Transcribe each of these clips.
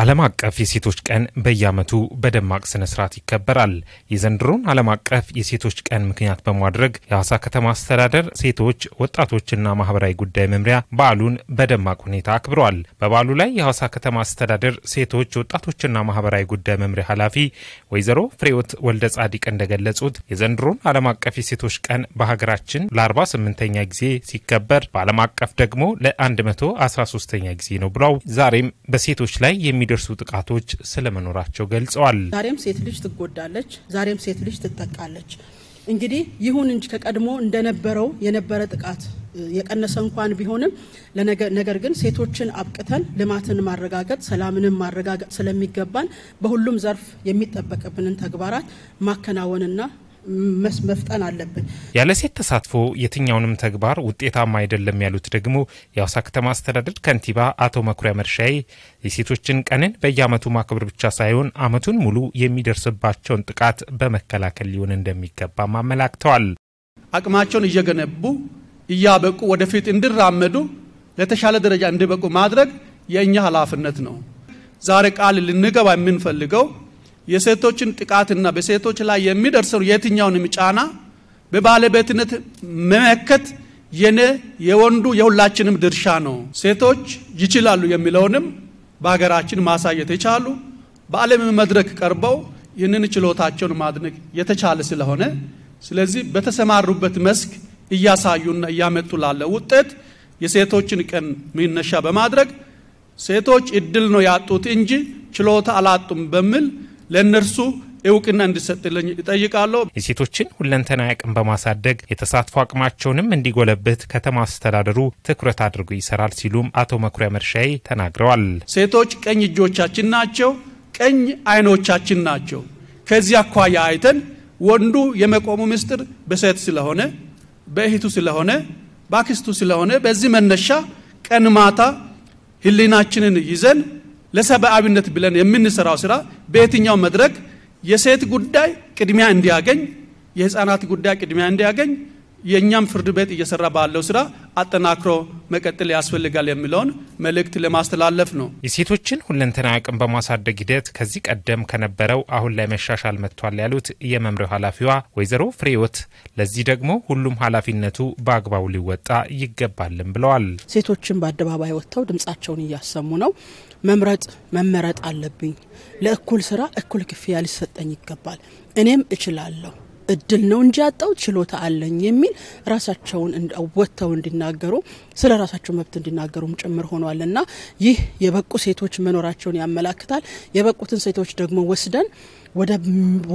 ዓለም አቀፍ የሴቶች ቀን በየዓመቱ በደማቅ ስነ ስርዓት ይከበራል። የዘንድሮን ዓለም አቀፍ የሴቶች ቀን ምክንያት በማድረግ የሐዋሳ ከተማ አስተዳደር ሴቶች ወጣቶችና ማህበራዊ ጉዳይ መምሪያ በዓሉን በደማቅ ሁኔታ አክብረዋል። በበዓሉ ላይ የሐዋሳ ከተማ አስተዳደር ሴቶች ወጣቶችና ማህበራዊ ጉዳይ መምሪያ ኃላፊ ወይዘሮ ፍሬወት ወልደ ጻዲቅ እንደገለጹት የዘንድሮን ዓለም አቀፍ የሴቶች ቀን በሀገራችን ለ48ኛ ጊዜ ሲከበር በዓለም አቀፍ ደግሞ ለ113ኛ ጊዜ ነው ብለው ዛሬም በሴቶች ላይ የሚ የሚደርሱ ጥቃቶች ስለመኖራቸው ገልጸዋል። ዛሬም ሴት ልጅ ትጎዳለች፣ ዛሬም ሴት ልጅ ትጠቃለች። እንግዲህ ይሁን እንጂ ከቀድሞ እንደነበረው የነበረ ጥቃት የቀነሰ እንኳን ቢሆንም ነገር ግን ሴቶችን አብቅተን ልማትን ማረጋገጥ ሰላምንም ማረጋገጥ ስለሚገባን በሁሉም ዘርፍ የሚጠበቅብንን ተግባራት ማከናወንና መፍጠን ያለ ሴት ተሳትፎ የትኛውንም ተግባር ውጤታማ አይደለም ያሉት ደግሞ የአዋሳ ከተማ አስተዳደር ከንቲባ አቶ መኩሪያ መርሻዬ የሴቶችን ቀንን በየአመቱ ማክበር ብቻ ሳይሆን አመቱን ሙሉ የሚደርስባቸውን ጥቃት በመከላከል ሊሆን እንደሚገባም አመላክተዋል። አቅማቸውን እየገነቡ እያበቁ ወደፊት እንዲራመዱ ለተሻለ ደረጃ እንዲበቁ ማድረግ የእኛ ኃላፊነት ነው። ዛሬ ቃል ልንገባ የምንፈልገው የሴቶችን ጥቃትና በሴቶች ላይ የሚደርሰው የትኛውንም ጫና በባለቤትነት መመከት የኔ የወንዱ የሁላችንም ድርሻ ነው። ሴቶች ይችላሉ የሚለውንም በሀገራችን ማሳየት የቻሉ በዓለም መድረክ ቀርበው ይህንን ችሎታቸውን ማድነቅ የተቻለ ስለሆነ ስለዚህ በተሰማሩበት መስክ እያሳዩና እያመጡ ላለ ውጤት የሴቶችን ቀን መነሻ በማድረግ ሴቶች እድል ነው ያጡት እንጂ ችሎታ አላጡም በሚል ለእነርሱ እውቅና እንዲሰጥልኝ ይጠይቃለሁ የሴቶችን ሁለንተና አቅም በማሳደግ የተሳትፎ አቅማቸውንም እንዲጎለብት ከተማ አስተዳደሩ ትኩረት አድርጎ ይሰራል ሲሉም አቶ መኩሪያ መርሻዬ ተናግረዋል። ሴቶች ቀኝ እጆቻችን ናቸው፣ ቀኝ አይኖቻችን ናቸው። ከዚህ አኳያ አይተን ወንዱ የመቆሙ ምስጢር በሴት ስለሆነ በእህቱ ስለሆነ በአክስቱ ስለሆነ በዚህ መነሻ ቀን ማታ ህሊናችንን ይዘን ለሰብአዊነት ብለን የምንሰራው ስራ በየትኛው መድረክ የሴት ጉዳይ ቅድሚያ እንዲያገኝ፣ የህፃናት ጉዳይ ቅድሚያ እንዲያገኝ የእኛም ፍርድ ቤት እየሰራ ባለው ስራ አጠናክሮ መቀጠል ያስፈልጋል የሚለውን መልእክት ለማስተላለፍ ነው። የሴቶችን ሁለንተና አቅም በማሳደግ ሂደት ከዚህ ቀደም ከነበረው አሁን ላይ መሻሻል መጥቷል ያሉት የመምሪያው ኃላፊዋ ወይዘሮ ፍሬወት ለዚህ ደግሞ ሁሉም ኃላፊነቱ በአግባቡ ሊወጣ ይገባልም ብለዋል። ሴቶችን በአደባባይ ወጥተው ድምጻቸውን እያሰሙ ነው። መምረጥ መመረጥ አለብኝ፣ ለእኩል ስራ እኩል ክፍያ ሊሰጠኝ ይገባል፣ እኔም እችላለሁ እድል ነው እንጂ ያጣው ችሎታ አለኝ የሚል ራሳቸውን ወጥተው እንዲናገሩ ስለ ራሳቸው መብት እንዲናገሩም ጭምር ሆኗል እና ይህ የበቁ ሴቶች መኖራቸውን ያመላክታል። የበቁትን ሴቶች ደግሞ ወስደን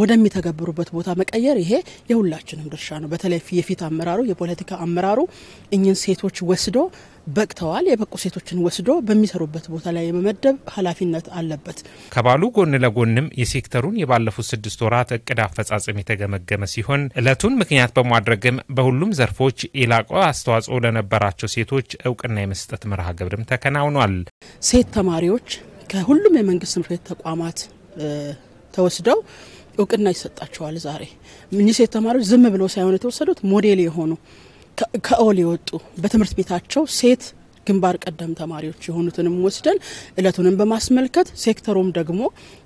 ወደሚተገብሩበት ቦታ መቀየር ይሄ የሁላችንም ድርሻ ነው። በተለይ የፊት አመራሩ የፖለቲካ አመራሩ እኝን ሴቶች ወስዶ በቅተዋል የበቁ ሴቶችን ወስዶ በሚሰሩበት ቦታ ላይ የመመደብ ኃላፊነት አለበት። ከባሉ ጎን ለጎንም የሴክተሩን የባለፉት ስድስት ወራት እቅድ አፈጻጸም የተገመገመ ሲሆን እለቱን ምክንያት በማድረግም በሁሉም ዘርፎች የላቀ አስተዋጽኦ ለነበራቸው ሴቶች እውቅና የመስጠት መርሃ ግብርም ተከናውኗል። ሴት ተማሪዎች ከሁሉም የመንግስት ትምህርት ቤት ተቋማት ተወስደው እውቅና ይሰጣቸዋል። ዛሬ ሴት ተማሪዎች ዝም ብሎ ሳይሆን የተወሰዱት ሞዴል የሆኑ ከኦል የወጡ በትምህርት ቤታቸው ሴት ግንባር ቀደም ተማሪዎች የሆኑትንም ወስደን እለቱንም በማስመልከት ሴክተሩም ደግሞ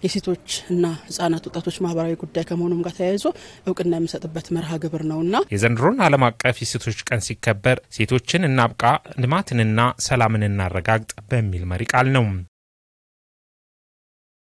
የሴቶች እና ህጻናት ወጣቶች ማህበራዊ ጉዳይ ከመሆኑም ጋር ተያይዞ እውቅና የሚሰጥበት መርሃ ግብር ነውና የዘንድሮን ዓለም አቀፍ የሴቶች ቀን ሲከበር ሴቶችን እናብቃ ልማትንና ሰላምን እናረጋግጥ በሚል መሪ ቃል ነው።